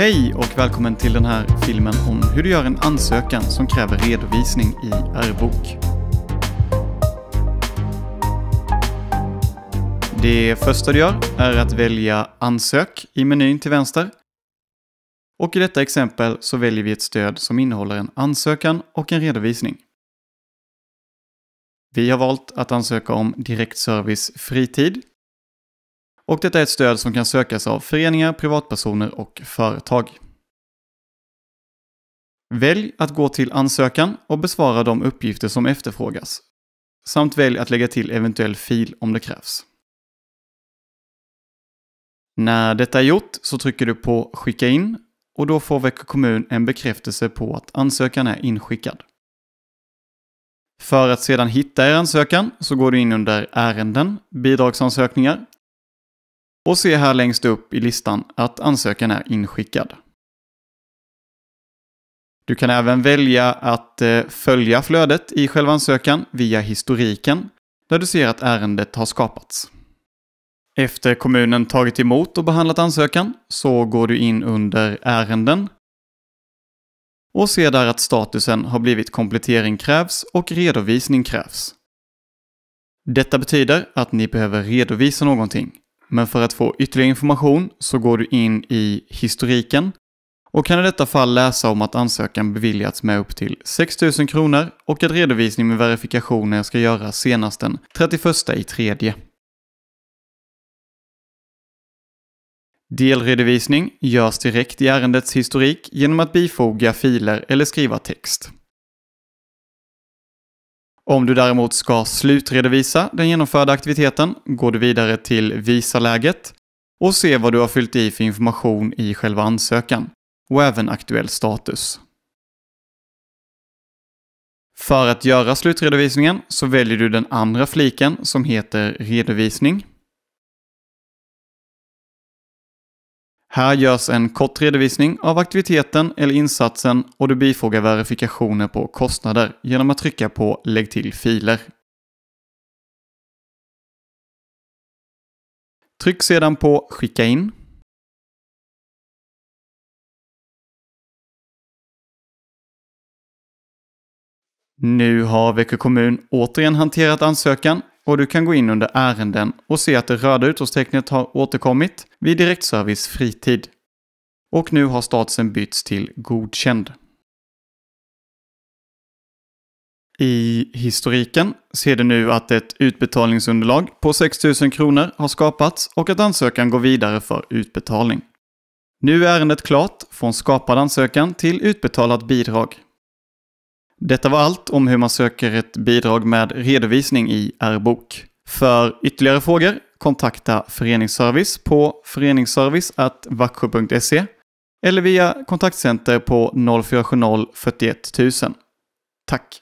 Hej och välkommen till den här filmen om hur du gör en ansökan som kräver redovisning i R-bok. Det första du gör är att välja Ansök i menyn till vänster. Och i detta exempel så väljer vi ett stöd som innehåller en ansökan och en redovisning. Vi har valt att ansöka om direktservice fritid och detta är ett stöd som kan sökas av föreningar, privatpersoner och företag. Välj att gå till ansökan och besvara de uppgifter som efterfrågas. Samt välj att lägga till eventuell fil om det krävs. När detta är gjort så trycker du på Skicka in och då får Växjö kommun en bekräftelse på att ansökan är inskickad. För att sedan hitta er ansökan så går du in under Ärenden, Bidragsansökningar och se här längst upp i listan att ansökan är inskickad. Du kan även välja att eh, följa flödet i själva ansökan via historiken, där du ser att ärendet har skapats. Efter kommunen tagit emot och behandlat ansökan så går du in under Ärenden och ser där att statusen har blivit Komplettering krävs och Redovisning krävs. Detta betyder att ni behöver redovisa någonting. Men för att få ytterligare information så går du in i historiken och kan i detta fall läsa om att ansökan beviljats med upp till 6 000 kronor och att redovisning med verifikationer ska göras senast den 31 i tredje. Delredovisning görs direkt i ärendets historik genom att bifoga filer eller skriva text. Om du däremot ska slutredovisa den genomförda aktiviteten går du vidare till Visa-läget och ser vad du har fyllt i för information i själva ansökan och även aktuell status. För att göra slutredovisningen så väljer du den andra fliken som heter Redovisning. Här görs en kort redovisning av aktiviteten eller insatsen och du bifogar verifikationer på kostnader genom att trycka på Lägg till filer. Tryck sedan på Skicka in. Nu har Växjö kommun återigen hanterat ansökan och du kan gå in under ärenden och se att det röda utropstecknet har återkommit vid direktservice fritid. Och nu har statusen bytts till godkänd. I historiken ser du nu att ett utbetalningsunderlag på 6 000 kronor har skapats och att ansökan går vidare för utbetalning. Nu är ärendet klart från skapad ansökan till utbetalat bidrag. Detta var allt om hur man söker ett bidrag med redovisning i R-bok. För ytterligare frågor kontakta Föreningsservice på föreningsservice.vaxjö.se eller via kontaktcenter på 0470 41 000. Tack!